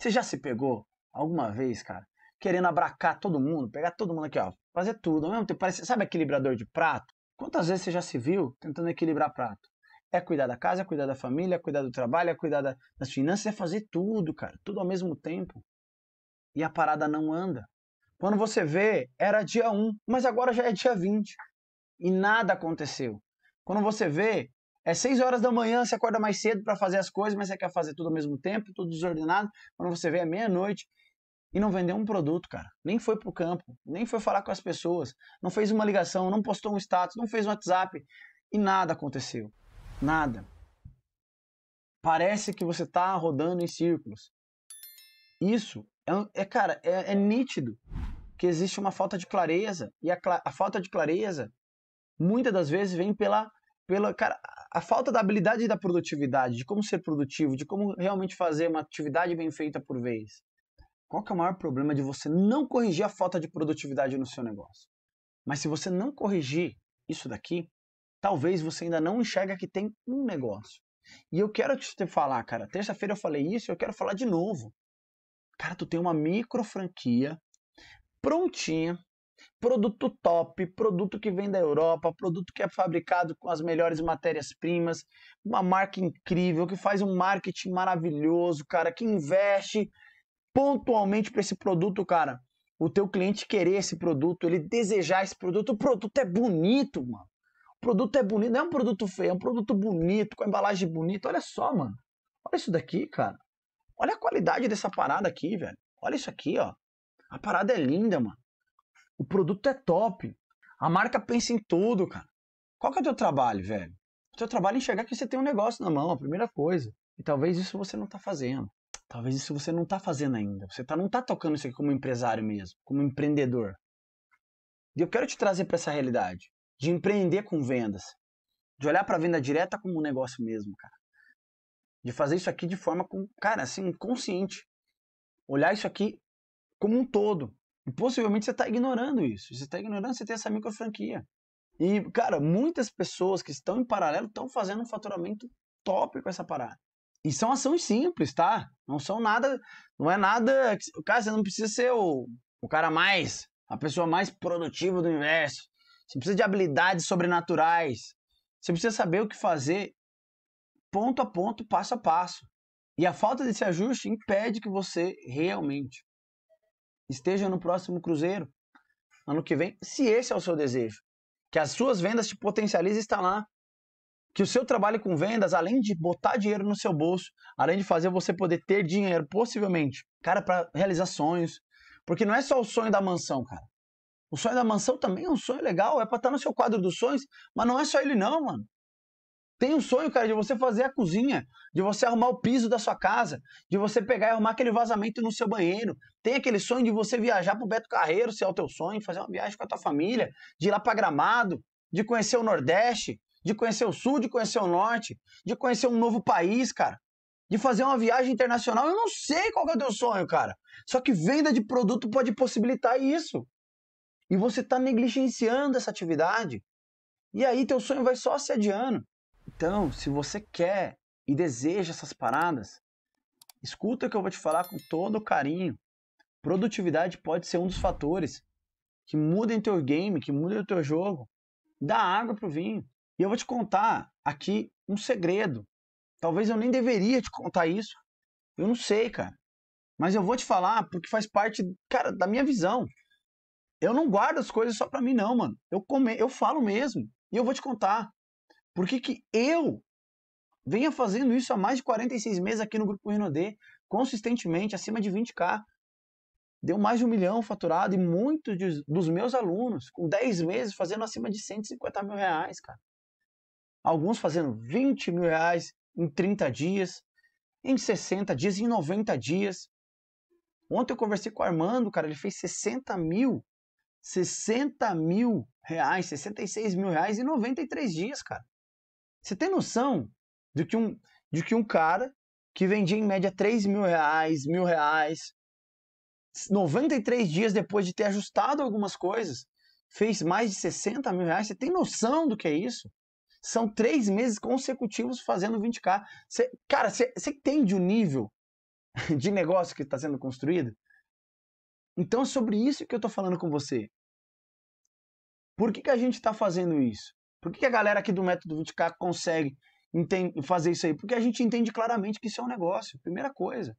Você já se pegou alguma vez, cara, querendo abracar todo mundo, pegar todo mundo aqui, ó, fazer tudo ao mesmo tempo? Parece, sabe equilibrador de prato? Quantas vezes você já se viu tentando equilibrar prato? É cuidar da casa, é cuidar da família, é cuidar do trabalho, é cuidar da, das finanças, é fazer tudo, cara, tudo ao mesmo tempo. E a parada não anda. Quando você vê, era dia 1, mas agora já é dia 20. E nada aconteceu. Quando você vê, é seis horas da manhã, você acorda mais cedo para fazer as coisas, mas você quer fazer tudo ao mesmo tempo, tudo desordenado. Quando você vê é meia-noite e não vendeu um produto, cara. Nem foi pro campo, nem foi falar com as pessoas, não fez uma ligação, não postou um status, não fez um WhatsApp e nada aconteceu. Nada. Parece que você tá rodando em círculos. Isso é, é cara, é, é nítido que existe uma falta de clareza e a, a falta de clareza muitas das vezes vem pela pela cara, a falta da habilidade da produtividade, de como ser produtivo, de como realmente fazer uma atividade bem feita por vez. Qual que é o maior problema de você não corrigir a falta de produtividade no seu negócio? Mas se você não corrigir isso daqui, talvez você ainda não enxerga que tem um negócio. E eu quero te falar, cara, terça-feira eu falei isso, eu quero falar de novo. Cara, tu tem uma micro franquia prontinha Produto top, produto que vem da Europa, produto que é fabricado com as melhores matérias-primas, uma marca incrível, que faz um marketing maravilhoso, cara, que investe pontualmente para esse produto, cara. O teu cliente querer esse produto, ele desejar esse produto, o produto é bonito, mano. O produto é bonito, não é um produto feio, é um produto bonito, com a embalagem bonita. Olha só, mano. Olha isso daqui, cara. Olha a qualidade dessa parada aqui, velho. Olha isso aqui, ó. A parada é linda, mano. O produto é top. A marca pensa em tudo, cara. Qual que é o teu trabalho, velho? O teu trabalho é enxergar que você tem um negócio na mão, a primeira coisa. E talvez isso você não está fazendo. Talvez isso você não está fazendo ainda. Você tá, não está tocando isso aqui como empresário mesmo, como empreendedor. E eu quero te trazer para essa realidade de empreender com vendas, de olhar para a venda direta como um negócio mesmo, cara. De fazer isso aqui de forma, com, cara, assim, consciente. Olhar isso aqui como um todo. E possivelmente você está ignorando isso. Você está ignorando você tem essa micro franquia. E, cara, muitas pessoas que estão em paralelo estão fazendo um faturamento top com essa parada. E são ações simples, tá? Não são nada. Não é nada. Cara, você não precisa ser o, o cara mais. A pessoa mais produtiva do universo. Você precisa de habilidades sobrenaturais. Você precisa saber o que fazer ponto a ponto, passo a passo. E a falta desse ajuste impede que você realmente esteja no próximo cruzeiro, ano que vem, se esse é o seu desejo. Que as suas vendas te potencializem estar lá. Que o seu trabalho com vendas, além de botar dinheiro no seu bolso, além de fazer você poder ter dinheiro, possivelmente, cara, para realizar sonhos. Porque não é só o sonho da mansão, cara. O sonho da mansão também é um sonho legal, é para estar tá no seu quadro dos sonhos, mas não é só ele não, mano. Tem um sonho, cara, de você fazer a cozinha, de você arrumar o piso da sua casa, de você pegar e arrumar aquele vazamento no seu banheiro. Tem aquele sonho de você viajar pro Beto Carreiro, se é o teu sonho, fazer uma viagem com a tua família, de ir lá para Gramado, de conhecer o Nordeste, de conhecer o Sul, de conhecer o Norte, de conhecer um novo país, cara. De fazer uma viagem internacional, eu não sei qual é o teu sonho, cara. Só que venda de produto pode possibilitar isso. E você está negligenciando essa atividade. E aí teu sonho vai só se adiando. Então, se você quer e deseja essas paradas, escuta o que eu vou te falar com todo carinho. Produtividade pode ser um dos fatores que mudem teu game, que mudem o teu jogo. Dá água pro vinho. E eu vou te contar aqui um segredo. Talvez eu nem deveria te contar isso. Eu não sei, cara. Mas eu vou te falar porque faz parte, cara, da minha visão. Eu não guardo as coisas só pra mim, não, mano. Eu, come... eu falo mesmo. E eu vou te contar. Por que, que eu venha fazendo isso há mais de 46 meses aqui no Grupo D, consistentemente, acima de 20k? Deu mais de um milhão faturado e muitos dos meus alunos, com 10 meses, fazendo acima de 150 mil reais, cara. Alguns fazendo 20 mil reais em 30 dias, em 60 dias, em 90 dias. Ontem eu conversei com o Armando, cara, ele fez 60 mil 60 mil reais, 66 mil reais em 93 dias, cara. Você tem noção de que um, de que um cara que vendia em média 3 mil reais, mil reais, 93 dias depois de ter ajustado algumas coisas, fez mais de 60 mil reais. Você tem noção do que é isso? São três meses consecutivos fazendo 20k. Você, cara, você, você entende o nível de negócio que está sendo construído? Então é sobre isso que eu estou falando com você. Por que, que a gente está fazendo isso? Por que, a galera aqui do Método 20K consegue fazer isso aí? Porque a gente entende claramente que isso é um negócio, primeira coisa.